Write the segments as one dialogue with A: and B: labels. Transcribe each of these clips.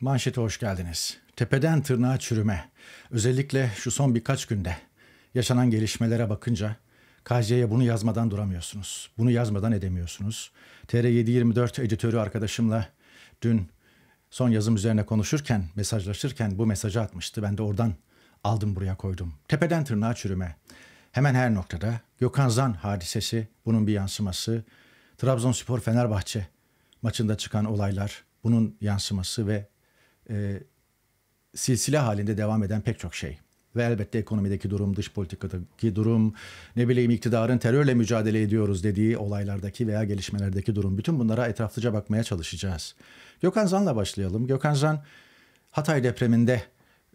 A: Manşete hoş geldiniz. Tepeden tırnağa çürüme. Özellikle şu son birkaç günde yaşanan gelişmelere bakınca KC'ye bunu yazmadan duramıyorsunuz. Bunu yazmadan edemiyorsunuz. TR724 editörü arkadaşımla dün son yazım üzerine konuşurken, mesajlaşırken bu mesajı atmıştı. Ben de oradan aldım buraya koydum. Tepeden tırnağa çürüme. Hemen her noktada Gökhan Zan hadisesi, bunun bir yansıması. Trabzonspor Fenerbahçe maçında çıkan olaylar, bunun yansıması ve e, silsile halinde devam eden pek çok şey. Ve elbette ekonomideki durum, dış politikadaki durum, ne bileyim iktidarın terörle mücadele ediyoruz dediği olaylardaki veya gelişmelerdeki durum. Bütün bunlara etraflıca bakmaya çalışacağız. Gökhan Zan'la başlayalım. Gökhan Zan Hatay depreminde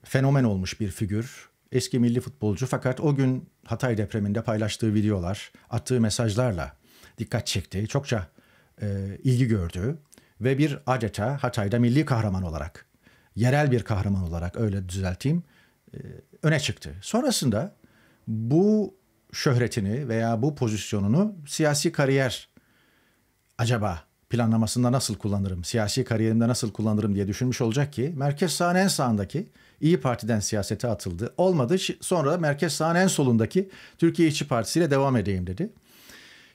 A: fenomen olmuş bir figür. Eski milli futbolcu fakat o gün Hatay depreminde paylaştığı videolar, attığı mesajlarla dikkat çekti. Çokça e, ilgi gördü ve bir adeta Hatay'da milli kahraman olarak yerel bir kahraman olarak öyle düzelteyim e, öne çıktı. Sonrasında bu şöhretini veya bu pozisyonunu siyasi kariyer acaba planlamasında nasıl kullanırım, siyasi kariyerimde nasıl kullanırım diye düşünmüş olacak ki merkez sağın en sağındaki İyi Parti'den siyasete atıldı. Olmadı sonra merkez sağın en solundaki Türkiye İşçi Partisi ile devam edeyim dedi.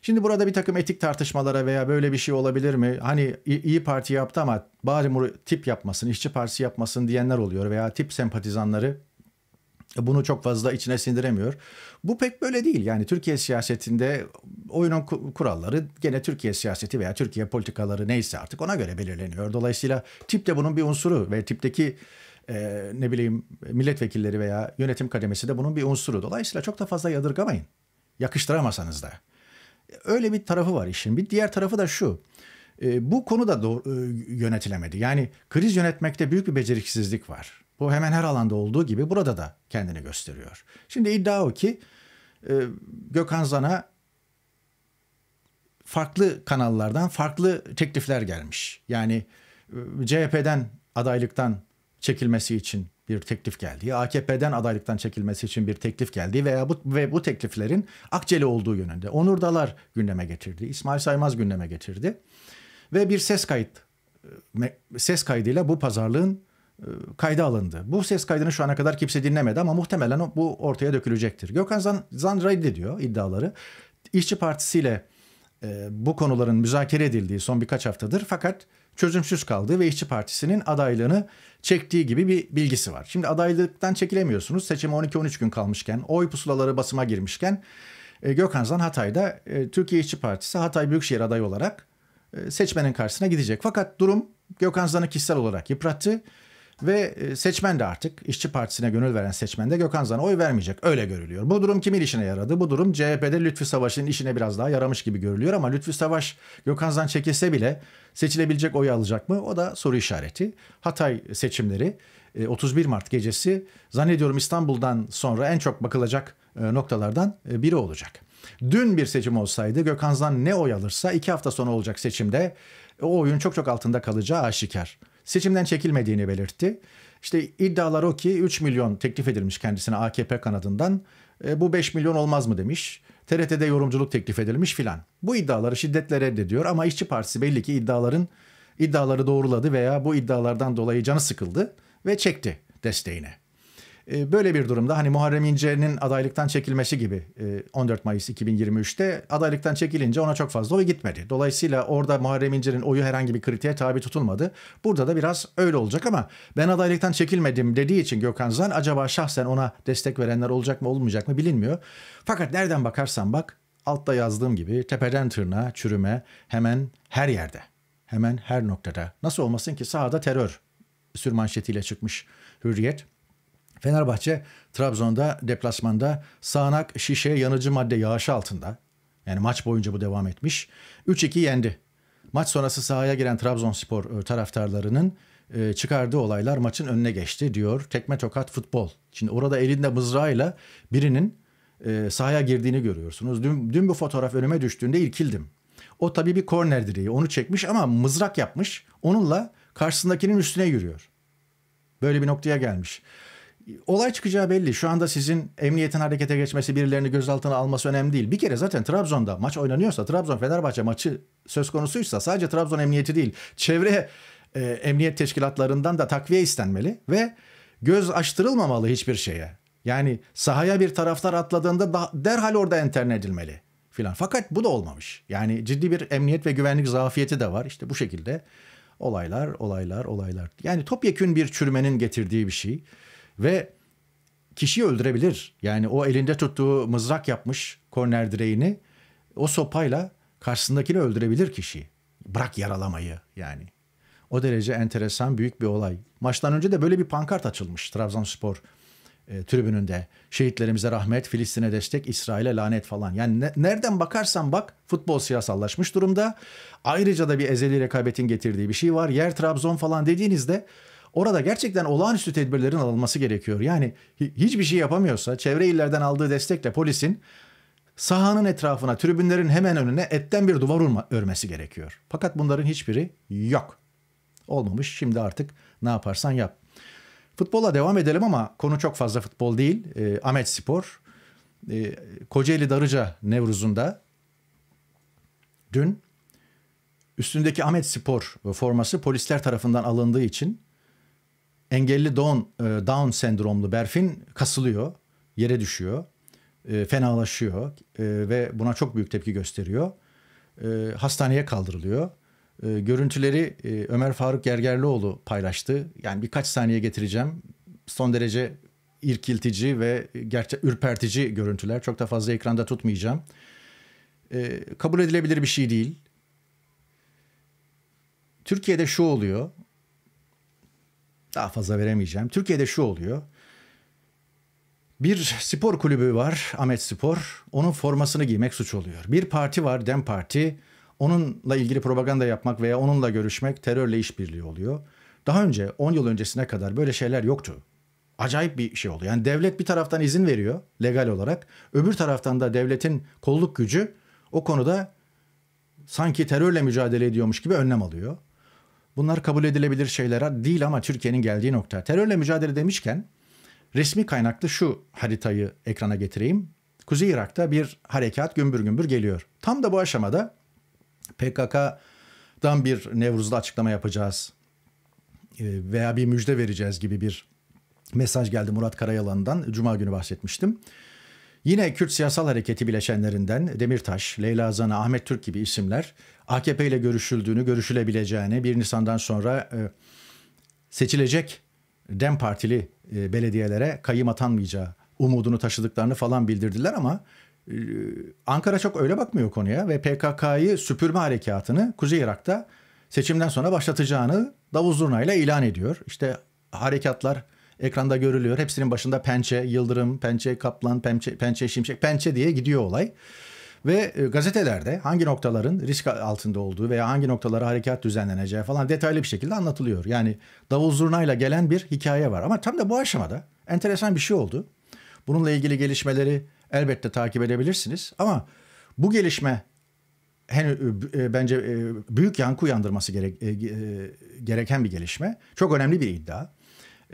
A: Şimdi burada bir takım etik tartışmalara veya böyle bir şey olabilir mi? Hani iyi Parti yaptı ama bari tip yapmasın, işçi partisi yapmasın diyenler oluyor veya tip sempatizanları bunu çok fazla içine sindiremiyor. Bu pek böyle değil. Yani Türkiye siyasetinde oyunun kuralları gene Türkiye siyaseti veya Türkiye politikaları neyse artık ona göre belirleniyor. Dolayısıyla tip de bunun bir unsuru ve tipteki e, ne bileyim milletvekilleri veya yönetim kademesi de bunun bir unsuru. Dolayısıyla çok da fazla yadırgamayın. Yakıştıramasanız da. Öyle bir tarafı var işin. Bir diğer tarafı da şu. E, bu konu da e, yönetilemedi. Yani kriz yönetmekte büyük bir beceriksizlik var. Bu hemen her alanda olduğu gibi burada da kendini gösteriyor. Şimdi iddia o ki e, Gökhan Zan'a farklı kanallardan farklı teklifler gelmiş. Yani CHP'den adaylıktan çekilmesi için bir teklif geldiği, AKP'den adaylıktan çekilmesi için bir teklif geldiği veya bu ve bu tekliflerin akçeli olduğu yönünde. Onur Dalar gündeme getirdi. İsmail Saymaz gündeme getirdi. Ve bir ses kayıt ses kaydıyla bu pazarlığın e, kaydı alındı. Bu ses kaydını şu ana kadar kimse dinlemedi ama muhtemelen bu ortaya dökülecektir. Gökhan Zan, Zan reddediyor iddiaları. İşçi Partisi ile e, bu konuların müzakere edildiği son birkaç haftadır fakat çözümsüz kaldığı ve İşçi Partisi'nin adaylığını çektiği gibi bir bilgisi var. Şimdi adaylıktan çekilemiyorsunuz. Seçime 12-13 gün kalmışken, oy pusulaları basıma girmişken e, Gökhan Zan Hatay'da e, Türkiye İşçi Partisi Hatay Büyükşehir adayı olarak e, seçmenin karşısına gidecek. Fakat durum Gökhan Zan'ı kişisel olarak yıprattı. Ve e, seçmen de artık işçi Partisi'ne gönül veren seçmen de Gökhan Zan'a oy vermeyecek. Öyle görülüyor. Bu durum kimin işine yaradı? Bu durum CHP'de Lütfü Savaş'ın işine biraz daha yaramış gibi görülüyor ama Lütfü Savaş Gökhan Zan çekilse bile seçilebilecek oy alacak mı? O da soru işareti. Hatay seçimleri 31 e, Mart gecesi zannediyorum İstanbul'dan sonra en çok bakılacak e, noktalardan biri olacak. Dün bir seçim olsaydı Gökhan Zan ne oy alırsa iki hafta sonra olacak seçimde o oyun çok çok altında kalacağı aşikar seçimden çekilmediğini belirtti. İşte iddialar o ki 3 milyon teklif edilmiş kendisine AKP kanadından. E, bu 5 milyon olmaz mı demiş. TRT'de yorumculuk teklif edilmiş filan. Bu iddiaları şiddetle reddediyor ama İşçi Partisi belli ki iddiaların iddiaları doğruladı veya bu iddialardan dolayı canı sıkıldı ve çekti desteğine. Ee, böyle bir durumda hani Muharrem İnce'nin adaylıktan çekilmesi gibi 14 e, Mayıs 2023'te adaylıktan çekilince ona çok fazla oy gitmedi. Dolayısıyla orada Muharrem İnce'nin oyu herhangi bir kritiğe tabi tutulmadı. Burada da biraz öyle olacak ama ben adaylıktan çekilmedim dediği için Gökhan Zan acaba şahsen ona destek verenler olacak mı olmayacak mı bilinmiyor. Fakat nereden bakarsan bak altta yazdığım gibi tepeden tırnağa çürüme hemen her yerde. Hemen her noktada. Nasıl olmasın ki sahada terör sürmanşetiyle çıkmış Hürriyet. Fenerbahçe Trabzon'da deplasmanda sağanak şişe yanıcı madde yağış altında. Yani maç boyunca bu devam etmiş. 3-2 yendi. Maç sonrası sahaya giren Trabzonspor e, taraftarlarının e, çıkardığı olaylar maçın önüne geçti diyor. Tekme tokat futbol. Şimdi orada elinde mızrağıyla birinin e, sahaya girdiğini görüyorsunuz. Dün, dün bu fotoğraf önüme düştüğünde ilkildim. O tabii bir korner direği. Onu çekmiş ama mızrak yapmış. Onunla karşısındakinin üstüne yürüyor. Böyle bir noktaya gelmiş olay çıkacağı belli. Şu anda sizin emniyetin harekete geçmesi, birilerini gözaltına alması önemli değil. Bir kere zaten Trabzon'da maç oynanıyorsa, Trabzon-Fenerbahçe maçı söz konusuysa sadece Trabzon emniyeti değil, çevre e, emniyet teşkilatlarından da takviye istenmeli ve göz açtırılmamalı hiçbir şeye. Yani sahaya bir taraftar atladığında da, derhal orada enterne edilmeli filan. Fakat bu da olmamış. Yani ciddi bir emniyet ve güvenlik zafiyeti de var. İşte bu şekilde olaylar, olaylar, olaylar. Yani topyekün bir çürümenin getirdiği bir şey ve kişiyi öldürebilir. Yani o elinde tuttuğu mızrak yapmış korner direğini o sopayla karşısındakini öldürebilir kişiyi. Bırak yaralamayı yani. O derece enteresan büyük bir olay. Maçtan önce de böyle bir pankart açılmış Trabzonspor e, tribününde. Şehitlerimize rahmet, Filistin'e destek, İsrail'e lanet falan. Yani ne, nereden bakarsan bak futbol siyasallaşmış durumda. Ayrıca da bir ezeli rekabetin getirdiği bir şey var. Yer Trabzon falan dediğinizde orada gerçekten olağanüstü tedbirlerin alınması gerekiyor. Yani hiçbir şey yapamıyorsa çevre illerden aldığı destekle polisin sahanın etrafına, tribünlerin hemen önüne etten bir duvar örmesi gerekiyor. Fakat bunların hiçbiri yok. Olmamış. Şimdi artık ne yaparsan yap. Futbola devam edelim ama konu çok fazla futbol değil. E, Ahmet Spor. E, Kocaeli Darıca Nevruz'unda dün üstündeki Ahmet Spor forması polisler tarafından alındığı için engelli Down, e, Down sendromlu Berfin kasılıyor, yere düşüyor, e, fenalaşıyor e, ve buna çok büyük tepki gösteriyor. Hastaneye kaldırılıyor. Görüntüleri Ömer Faruk Gergerlioğlu paylaştı. Yani birkaç saniye getireceğim. Son derece irkiltici ve gerçek ürpertici görüntüler. Çok da fazla ekranda tutmayacağım. Kabul edilebilir bir şey değil. Türkiye'de şu oluyor. Daha fazla veremeyeceğim. Türkiye'de şu oluyor. Bir spor kulübü var Ahmet Spor. Onun formasını giymek suç oluyor. Bir parti var Dem Parti. Onunla ilgili propaganda yapmak veya onunla görüşmek terörle işbirliği oluyor. Daha önce 10 yıl öncesine kadar böyle şeyler yoktu. Acayip bir şey oluyor. Yani devlet bir taraftan izin veriyor legal olarak. Öbür taraftan da devletin kolluk gücü o konuda sanki terörle mücadele ediyormuş gibi önlem alıyor. Bunlar kabul edilebilir şeyler değil ama Türkiye'nin geldiği nokta. Terörle mücadele demişken resmi kaynaklı şu haritayı ekrana getireyim. Kuzey Irak'ta bir harekat gümbür gümbür geliyor. Tam da bu aşamada PKK'dan bir Nevruz'da açıklama yapacağız e, veya bir müjde vereceğiz gibi bir mesaj geldi Murat Karayalan'dan. Cuma günü bahsetmiştim. Yine Kürt Siyasal Hareketi bileşenlerinden Demirtaş, Leyla Zana, Ahmet Türk gibi isimler AKP ile görüşüldüğünü, görüşülebileceğini 1 Nisan'dan sonra e, seçilecek DEM Partili e, belediyelere kayyım atanmayacağı umudunu taşıdıklarını falan bildirdiler ama e, Ankara çok öyle bakmıyor konuya ve PKK'yı süpürme harekatını Kuzey Irak'ta seçimden sonra başlatacağını davul zurnayla ilan ediyor. İşte harekatlar ekranda görülüyor. Hepsinin başında pençe, yıldırım, pençe, kaplan, pençe, pençe şimşek, pençe diye gidiyor olay. Ve e, gazetelerde hangi noktaların risk altında olduğu veya hangi noktalara harekat düzenleneceği falan detaylı bir şekilde anlatılıyor. Yani davul zurnayla gelen bir hikaye var. Ama tam da bu aşamada enteresan bir şey oldu. Bununla ilgili gelişmeleri elbette takip edebilirsiniz. Ama bu gelişme henüz e, e, bence büyük yankı uyandırması gereken bir gelişme. Çok önemli bir iddia.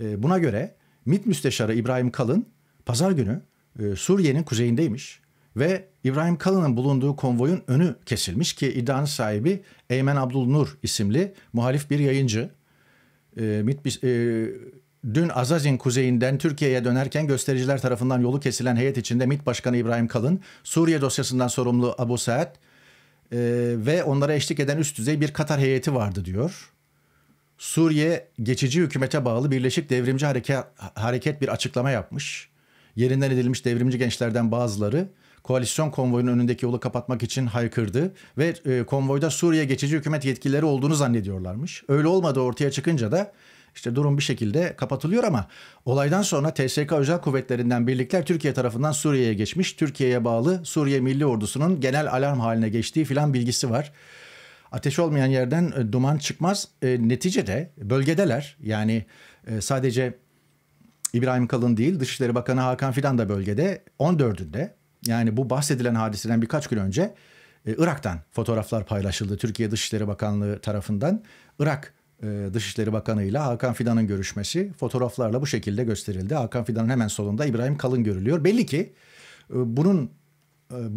A: Ee, buna göre MİT Müsteşarı İbrahim Kalın pazar günü e, Suriye'nin kuzeyindeymiş ve İbrahim Kalın'ın bulunduğu konvoyun önü kesilmiş ki iddianın sahibi Eymen Abdul Nur isimli muhalif bir yayıncı. Ee, MİT e, dün Azazin kuzeyinden Türkiye'ye dönerken göstericiler tarafından yolu kesilen heyet içinde MİT Başkanı İbrahim Kalın, Suriye dosyasından sorumlu Abu Saad e, ve onlara eşlik eden üst düzey bir Katar heyeti vardı diyor. Suriye geçici hükümete bağlı Birleşik Devrimci Hareket, bir açıklama yapmış. Yerinden edilmiş devrimci gençlerden bazıları koalisyon konvoyunun önündeki yolu kapatmak için haykırdı ve e, konvoyda Suriye geçici hükümet yetkilileri olduğunu zannediyorlarmış. Öyle olmadı ortaya çıkınca da işte durum bir şekilde kapatılıyor ama olaydan sonra TSK özel kuvvetlerinden birlikler Türkiye tarafından Suriye'ye geçmiş. Türkiye'ye bağlı Suriye Milli Ordusu'nun genel alarm haline geçtiği filan bilgisi var ateş olmayan yerden e, duman çıkmaz. E, neticede bölgedeler. Yani e, sadece İbrahim Kalın değil Dışişleri Bakanı Hakan Fidan da bölgede 14'ünde yani bu bahsedilen hadiseden birkaç gün önce e, Irak'tan fotoğraflar paylaşıldı. Türkiye Dışişleri Bakanlığı tarafından Irak e, Dışişleri Bakanı ile Hakan Fidan'ın görüşmesi fotoğraflarla bu şekilde gösterildi. Hakan Fidan'ın hemen solunda İbrahim Kalın görülüyor. Belli ki e, bunun e,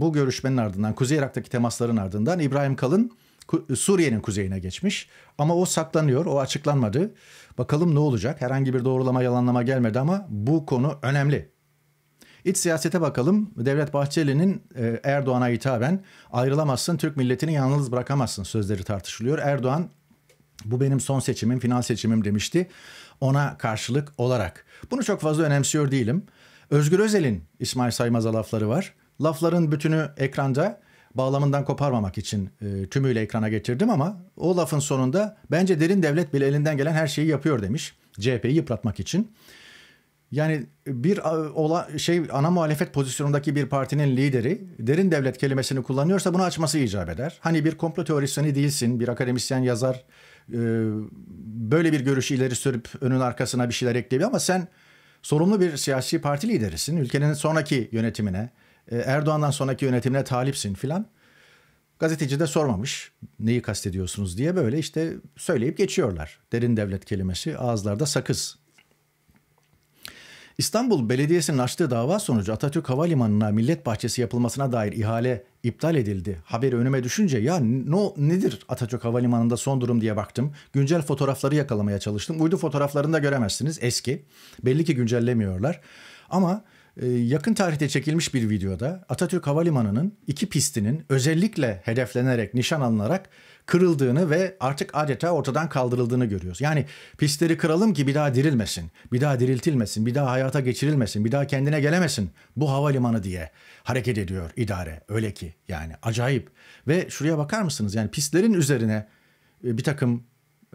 A: bu görüşmenin ardından Kuzey Irak'taki temasların ardından İbrahim Kalın Suriye'nin kuzeyine geçmiş. Ama o saklanıyor, o açıklanmadı. Bakalım ne olacak? Herhangi bir doğrulama yalanlama gelmedi ama bu konu önemli. İç siyasete bakalım. Devlet Bahçeli'nin e, Erdoğan'a hitaben ayrılamazsın, Türk milletini yalnız bırakamazsın sözleri tartışılıyor. Erdoğan bu benim son seçimim, final seçimim demişti ona karşılık olarak. Bunu çok fazla önemsiyor değilim. Özgür Özel'in İsmail Saymaz'a lafları var. Lafların bütünü ekranda bağlamından koparmamak için e, tümüyle ekrana getirdim ama o lafın sonunda bence derin devlet bile elinden gelen her şeyi yapıyor demiş. CHP'yi yıpratmak için. Yani bir e, ola, şey ana muhalefet pozisyonundaki bir partinin lideri derin devlet kelimesini kullanıyorsa bunu açması icap eder. Hani bir komplo teorisyeni değilsin, bir akademisyen yazar e, böyle bir görüşü ileri sürüp önün arkasına bir şeyler ekleyebilir ama sen sorumlu bir siyasi parti liderisin. Ülkenin sonraki yönetimine, e, Erdoğan'dan sonraki yönetimine talipsin filan. Gazeteci de sormamış neyi kastediyorsunuz diye böyle işte söyleyip geçiyorlar. Derin devlet kelimesi ağızlarda sakız. İstanbul Belediyesi'nin açtığı dava sonucu Atatürk Havalimanı'na millet bahçesi yapılmasına dair ihale iptal edildi. Haberi önüme düşünce ya no, nedir Atatürk Havalimanı'nda son durum diye baktım. Güncel fotoğrafları yakalamaya çalıştım. Uydu fotoğraflarında göremezsiniz eski. Belli ki güncellemiyorlar. Ama e, yakın tarihte çekilmiş bir videoda Atatürk Havalimanı'nın iki pistinin özellikle hedeflenerek, nişan alınarak kırıldığını ve artık adeta ortadan kaldırıldığını görüyoruz. Yani pistleri kıralım ki bir daha dirilmesin, bir daha diriltilmesin, bir daha hayata geçirilmesin, bir daha kendine gelemesin bu havalimanı diye hareket ediyor idare. Öyle ki yani acayip. Ve şuraya bakar mısınız? Yani pistlerin üzerine e, bir takım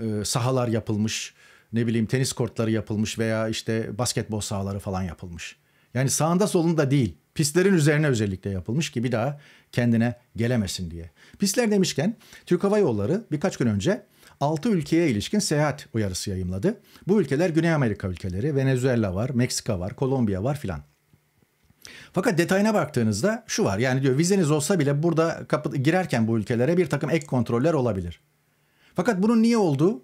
A: e, sahalar yapılmış, ne bileyim tenis kortları yapılmış veya işte basketbol sahaları falan yapılmış. Yani sağında solunda değil. Pistlerin üzerine özellikle yapılmış ki bir daha kendine gelemesin diye. Pistler demişken Türk Hava Yolları birkaç gün önce 6 ülkeye ilişkin seyahat uyarısı yayımladı. Bu ülkeler Güney Amerika ülkeleri, Venezuela var, Meksika var, Kolombiya var filan. Fakat detayına baktığınızda şu var yani diyor vizeniz olsa bile burada kapı, girerken bu ülkelere bir takım ek kontroller olabilir. Fakat bunun niye olduğu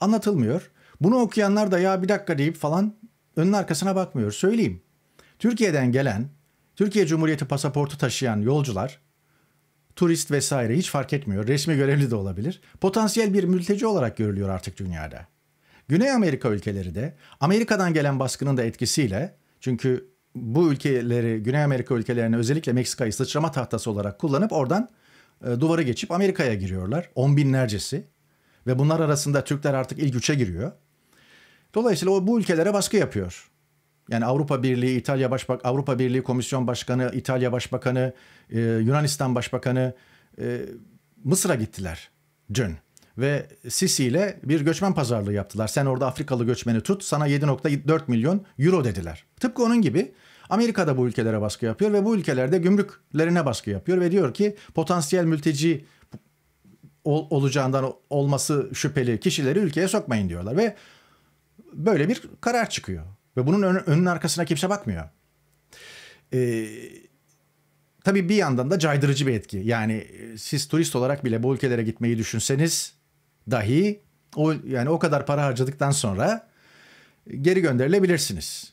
A: anlatılmıyor. Bunu okuyanlar da ya bir dakika deyip falan önün arkasına bakmıyor. Söyleyeyim Türkiye'den gelen, Türkiye Cumhuriyeti pasaportu taşıyan yolcular, turist vesaire hiç fark etmiyor, resmi görevli de olabilir, potansiyel bir mülteci olarak görülüyor artık dünyada. Güney Amerika ülkeleri de Amerika'dan gelen baskının da etkisiyle, çünkü bu ülkeleri, Güney Amerika ülkelerini özellikle Meksika'yı sıçrama tahtası olarak kullanıp oradan e, duvarı geçip Amerika'ya giriyorlar. On binlercesi. Ve bunlar arasında Türkler artık ilk üçe giriyor. Dolayısıyla o bu ülkelere baskı yapıyor. Yani Avrupa Birliği, İtalya Başbak Avrupa Birliği Komisyon Başkanı, İtalya Başbakanı, e, Yunanistan Başbakanı e, Mısır'a gittiler dün ve Sisi ile bir göçmen pazarlığı yaptılar. Sen orada Afrikalı göçmeni tut, sana 7.4 milyon euro dediler. Tıpkı onun gibi Amerika da bu ülkelere baskı yapıyor ve bu ülkelerde gümrüklerine baskı yapıyor ve diyor ki potansiyel mülteci ol, olacağından olması şüpheli kişileri ülkeye sokmayın diyorlar ve böyle bir karar çıkıyor. Ve bunun ön, önün arkasına kimse bakmıyor. Ee, tabii bir yandan da caydırıcı bir etki. Yani e, siz turist olarak bile bu ülkelere gitmeyi düşünseniz dahi o yani o kadar para harcadıktan sonra e, geri gönderilebilirsiniz.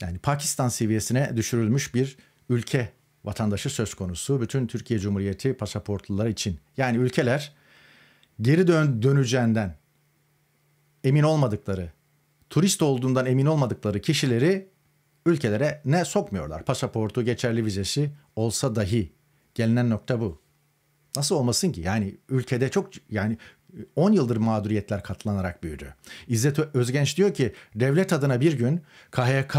A: Yani Pakistan seviyesine düşürülmüş bir ülke vatandaşı söz konusu bütün Türkiye Cumhuriyeti pasaportlular için. Yani ülkeler geri dön döneceğinden emin olmadıkları turist olduğundan emin olmadıkları kişileri ülkelere ne sokmuyorlar. Pasaportu, geçerli vizesi olsa dahi gelinen nokta bu. Nasıl olmasın ki? Yani ülkede çok yani 10 yıldır mağduriyetler katlanarak büyüdü. İzzet Özgenç diyor ki devlet adına bir gün KHK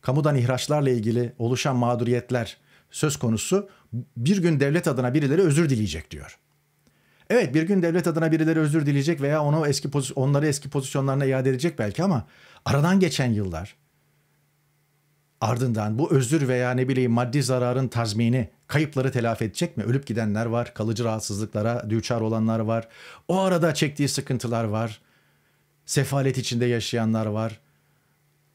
A: kamudan ihraçlarla ilgili oluşan mağduriyetler söz konusu bir gün devlet adına birileri özür dileyecek diyor. Evet bir gün devlet adına birileri özür dileyecek veya onu eski onları eski pozisyonlarına iade edecek belki ama aradan geçen yıllar ardından bu özür veya ne bileyim maddi zararın tazmini kayıpları telafi edecek mi? Ölüp gidenler var, kalıcı rahatsızlıklara düçar olanlar var. O arada çektiği sıkıntılar var. Sefalet içinde yaşayanlar var.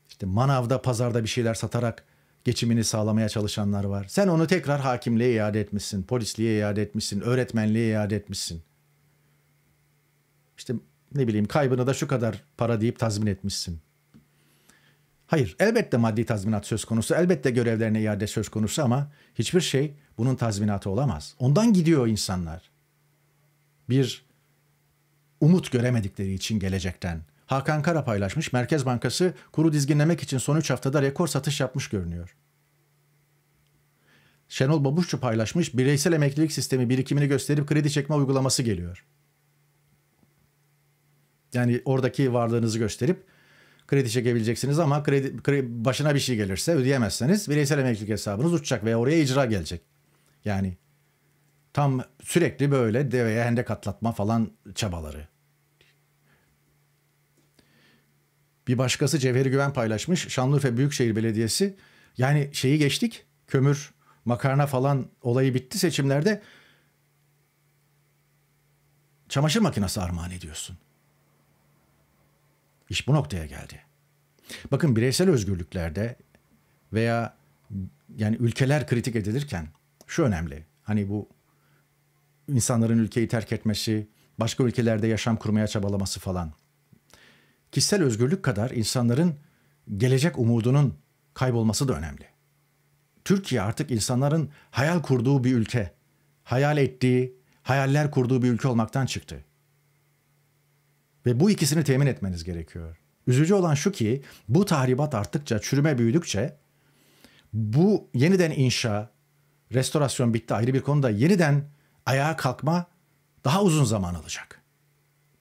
A: İşte manavda, pazarda bir şeyler satarak geçimini sağlamaya çalışanlar var. Sen onu tekrar hakimliğe iade etmişsin, polisliğe iade etmişsin, öğretmenliğe iade etmişsin. İşte ne bileyim kaybını da şu kadar para deyip tazmin etmişsin. Hayır elbette maddi tazminat söz konusu, elbette görevlerine iade söz konusu ama hiçbir şey bunun tazminatı olamaz. Ondan gidiyor insanlar. Bir umut göremedikleri için gelecekten. Hakan Kara paylaşmış. Merkez Bankası kuru dizginlemek için son 3 haftada rekor satış yapmış görünüyor. Şenol Babuşçu paylaşmış. Bireysel emeklilik sistemi birikimini gösterip kredi çekme uygulaması geliyor. Yani oradaki varlığınızı gösterip kredi çekebileceksiniz ama kredi, kredi başına bir şey gelirse ödeyemezseniz bireysel emeklilik hesabınız uçacak ve oraya icra gelecek. Yani tam sürekli böyle deveye hendek atlatma falan çabaları. Bir başkası Cevheri Güven paylaşmış. Şanlıurfa Büyükşehir Belediyesi. Yani şeyi geçtik. Kömür, makarna falan olayı bitti seçimlerde. Çamaşır makinesi armağan ediyorsun. İş bu noktaya geldi. Bakın bireysel özgürlüklerde veya yani ülkeler kritik edilirken şu önemli. Hani bu insanların ülkeyi terk etmesi, başka ülkelerde yaşam kurmaya çabalaması falan kişisel özgürlük kadar insanların gelecek umudunun kaybolması da önemli. Türkiye artık insanların hayal kurduğu bir ülke, hayal ettiği, hayaller kurduğu bir ülke olmaktan çıktı. Ve bu ikisini temin etmeniz gerekiyor. Üzücü olan şu ki bu tahribat arttıkça, çürüme büyüdükçe bu yeniden inşa, restorasyon bitti ayrı bir konuda yeniden ayağa kalkma daha uzun zaman alacak.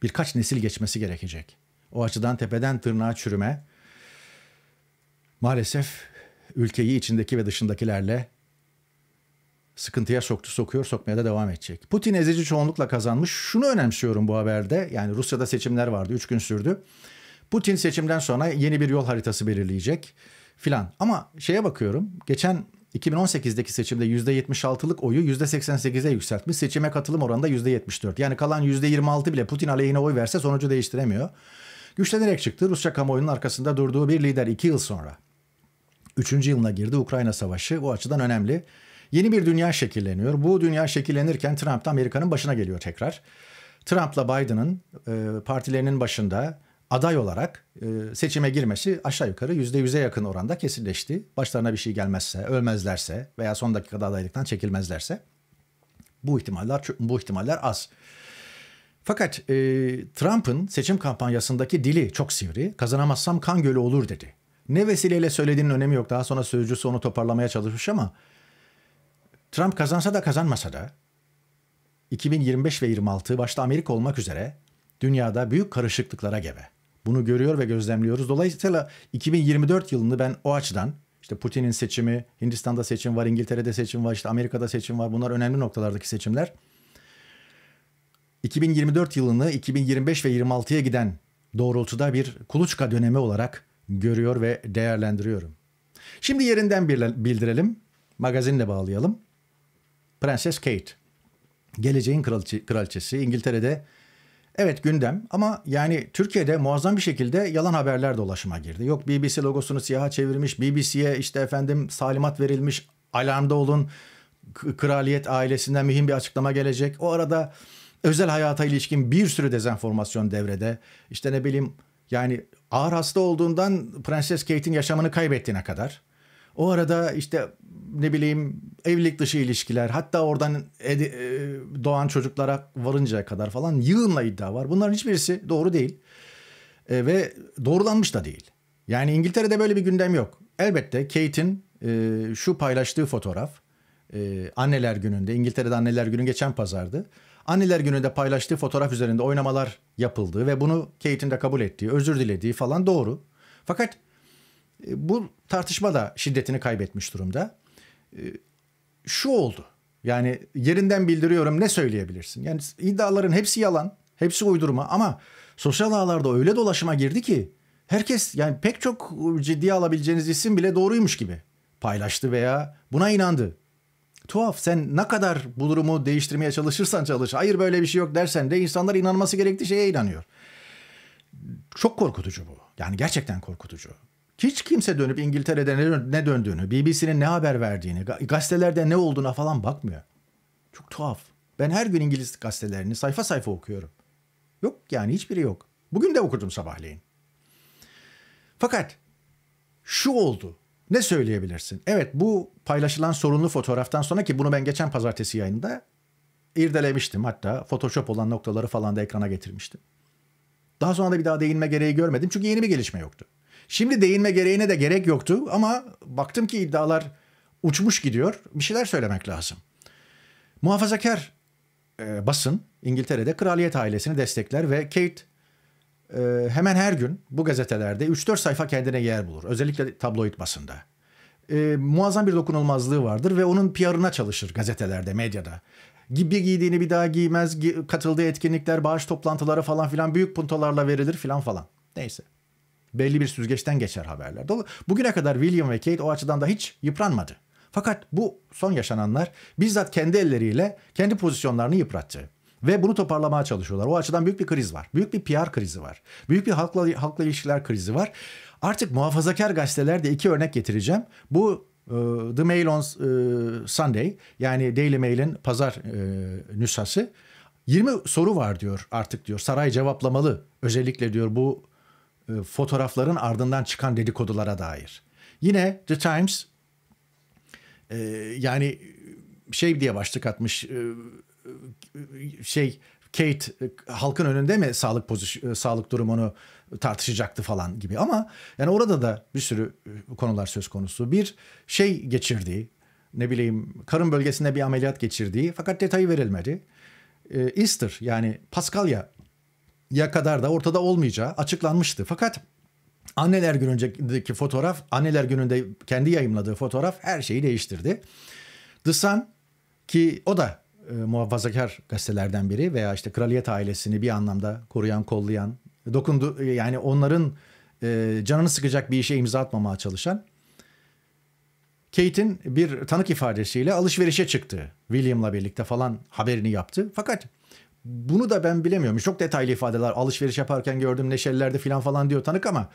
A: Birkaç nesil geçmesi gerekecek. O açıdan tepeden tırnağa çürüme maalesef ülkeyi içindeki ve dışındakilerle sıkıntıya soktu, sokuyor, sokmaya da devam edecek. Putin ezici çoğunlukla kazanmış. Şunu önemsiyorum bu haberde. Yani Rusya'da seçimler vardı, 3 gün sürdü. Putin seçimden sonra yeni bir yol haritası belirleyecek filan. Ama şeye bakıyorum. Geçen 2018'deki seçimde %76'lık oyu %88'e yükseltmiş. Seçime katılım oranı da %74. Yani kalan %26 bile Putin aleyhine oy verse sonucu değiştiremiyor. Güçlenerek çıktı. Rusya kamuoyunun arkasında durduğu bir lider iki yıl sonra. Üçüncü yılına girdi Ukrayna Savaşı. Bu açıdan önemli. Yeni bir dünya şekilleniyor. Bu dünya şekillenirken Trump da Amerika'nın başına geliyor tekrar. Trump'la Biden'ın e, partilerinin başında aday olarak e, seçime girmesi aşağı yukarı %100'e yakın oranda kesinleşti. Başlarına bir şey gelmezse, ölmezlerse veya son dakikada adaylıktan çekilmezlerse bu ihtimaller bu ihtimaller az. Fakat e, Trump'ın seçim kampanyasındaki dili çok sivri. Kazanamazsam kan gölü olur dedi. Ne vesileyle söylediğinin önemi yok. Daha sonra sözcüsü onu toparlamaya çalışmış ama Trump kazansa da kazanmasa da 2025 ve 26 başta Amerika olmak üzere dünyada büyük karışıklıklara gebe. Bunu görüyor ve gözlemliyoruz. Dolayısıyla 2024 yılını ben o açıdan işte Putin'in seçimi, Hindistan'da seçim var, İngiltere'de seçim var, işte Amerika'da seçim var. Bunlar önemli noktalardaki seçimler. 2024 yılını 2025 ve 26'ya giden doğrultuda bir kuluçka dönemi olarak görüyor ve değerlendiriyorum. Şimdi yerinden bildirelim. Magazinle bağlayalım. Prenses Kate. Geleceğin kraliçesi İngiltere'de Evet gündem ama yani Türkiye'de muazzam bir şekilde yalan haberler dolaşıma girdi. Yok BBC logosunu siyaha çevirmiş, BBC'ye işte efendim salimat verilmiş, alarmda olun, kraliyet ailesinden mühim bir açıklama gelecek. O arada özel hayata ilişkin bir sürü dezenformasyon devrede. İşte ne bileyim yani ağır hasta olduğundan Prenses Kate'in yaşamını kaybettiğine kadar. O arada işte ne bileyim evlilik dışı ilişkiler hatta oradan edi, e, doğan çocuklara varıncaya kadar falan yığınla iddia var. Bunların hiçbirisi doğru değil e, ve doğrulanmış da değil. Yani İngiltere'de böyle bir gündem yok. Elbette Kate'in e, şu paylaştığı fotoğraf e, anneler gününde İngiltere'de anneler günü geçen pazardı anneler gününde paylaştığı fotoğraf üzerinde oynamalar yapıldığı ve bunu Kate'in de kabul ettiği, özür dilediği falan doğru. Fakat e, bu tartışma da şiddetini kaybetmiş durumda. E, şu oldu. Yani yerinden bildiriyorum ne söyleyebilirsin? Yani iddiaların hepsi yalan, hepsi uydurma ama sosyal ağlarda öyle dolaşıma girdi ki herkes yani pek çok ciddiye alabileceğiniz isim bile doğruymuş gibi paylaştı veya buna inandı tuhaf. Sen ne kadar bu durumu değiştirmeye çalışırsan çalış. Hayır böyle bir şey yok dersen de insanlar inanması gerektiği şeye inanıyor. Çok korkutucu bu. Yani gerçekten korkutucu. Hiç kimse dönüp İngiltere'de ne döndüğünü, BBC'nin ne haber verdiğini, gazetelerde ne olduğuna falan bakmıyor. Çok tuhaf. Ben her gün İngiliz gazetelerini sayfa sayfa okuyorum. Yok yani hiçbiri yok. Bugün de okudum sabahleyin. Fakat şu oldu. Ne söyleyebilirsin? Evet bu paylaşılan sorunlu fotoğraftan sonra ki bunu ben geçen pazartesi yayında irdelemiştim. Hatta Photoshop olan noktaları falan da ekrana getirmiştim. Daha sonra da bir daha değinme gereği görmedim çünkü yeni bir gelişme yoktu. Şimdi değinme gereğine de gerek yoktu ama baktım ki iddialar uçmuş gidiyor. Bir şeyler söylemek lazım. Muhafazakar e, basın İngiltere'de kraliyet ailesini destekler ve Kate e, hemen her gün bu gazetelerde 3-4 sayfa kendine yer bulur. Özellikle tabloid basında. E, muazzam bir dokunulmazlığı vardır ve onun PR'ına çalışır gazetelerde, medyada. Gibi giydiğini bir daha giymez, katıldığı etkinlikler, bağış toplantıları falan filan büyük puntolarla verilir filan falan. Neyse. Belli bir süzgeçten geçer haberler. Dolu. Bugüne kadar William ve Kate o açıdan da hiç yıpranmadı. Fakat bu son yaşananlar bizzat kendi elleriyle kendi pozisyonlarını yıprattı. Ve bunu toparlamaya çalışıyorlar. O açıdan büyük bir kriz var. Büyük bir PR krizi var. Büyük bir halkla, halkla ilişkiler krizi var. Artık muhafazakar gazetelerde iki örnek getireceğim. Bu e, The Mail on e, Sunday yani Daily Mail'in pazar e, nüshası 20 soru var diyor artık diyor saray cevaplamalı özellikle diyor bu fotoğrafların ardından çıkan dedikodulara dair. Yine The Times yani şey diye başlık atmış şey Kate e, halkın önünde mi sağlık pozisyon, e, sağlık durumunu tartışacaktı falan gibi ama yani orada da bir sürü e, konular söz konusu. Bir şey geçirdiği ne bileyim karın bölgesinde bir ameliyat geçirdiği fakat detayı verilmedi. Ee, Easter yani Paskalya ya kadar da ortada olmayacağı açıklanmıştı. Fakat anneler günündeki fotoğraf, anneler gününde kendi yayımladığı fotoğraf her şeyi değiştirdi. The Sun ki o da e, muhafazakar gazetelerden biri veya işte kraliyet ailesini bir anlamda koruyan, kollayan, dokundu yani onların e, canını sıkacak bir işe imza atmamaya çalışan Kate'in bir tanık ifadesiyle alışverişe çıktı. William'la birlikte falan haberini yaptı. Fakat bunu da ben bilemiyorum. Çok detaylı ifadeler alışveriş yaparken gördüm neşelilerde falan falan diyor tanık ama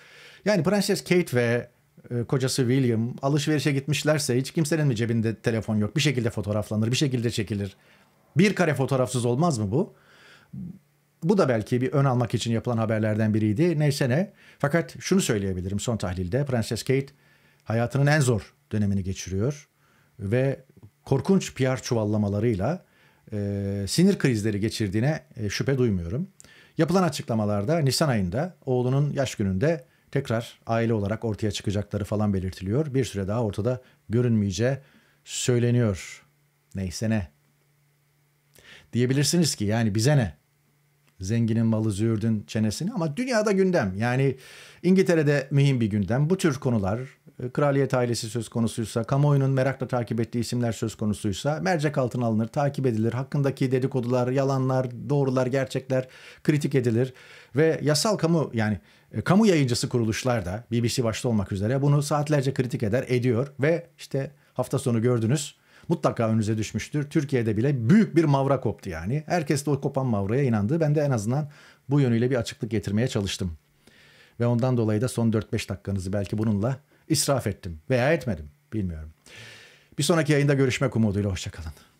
A: yani Prenses Kate ve e, kocası William alışverişe gitmişlerse hiç kimsenin mi cebinde telefon yok. Bir şekilde fotoğraflanır, bir şekilde çekilir. Bir kare fotoğrafsız olmaz mı bu? Bu da belki bir ön almak için yapılan haberlerden biriydi. Neyse ne. Fakat şunu söyleyebilirim son tahlilde. Prenses Kate hayatının en zor dönemini geçiriyor. Ve korkunç PR çuvallamalarıyla e, sinir krizleri geçirdiğine e, şüphe duymuyorum. Yapılan açıklamalarda Nisan ayında oğlunun yaş gününde tekrar aile olarak ortaya çıkacakları falan belirtiliyor. Bir süre daha ortada görünmeyeceği söyleniyor. Neyse ne. Diyebilirsiniz ki yani bize ne? Zenginin malı züğürdün çenesini ama dünyada gündem. Yani İngiltere'de mühim bir gündem. Bu tür konular e, kraliyet ailesi söz konusuysa, kamuoyunun merakla takip ettiği isimler söz konusuysa mercek altına alınır, takip edilir. Hakkındaki dedikodular, yalanlar, doğrular, gerçekler kritik edilir. Ve yasal kamu yani e, kamu yayıncısı kuruluşlar da BBC başta olmak üzere bunu saatlerce kritik eder, ediyor. Ve işte hafta sonu gördünüz mutlaka önünüze düşmüştür. Türkiye'de bile büyük bir mavra koptu yani. Herkes de o kopan mavraya inandı. Ben de en azından bu yönüyle bir açıklık getirmeye çalıştım. Ve ondan dolayı da son 4-5 dakikanızı belki bununla israf ettim veya etmedim bilmiyorum. Bir sonraki yayında görüşmek umuduyla hoşçakalın.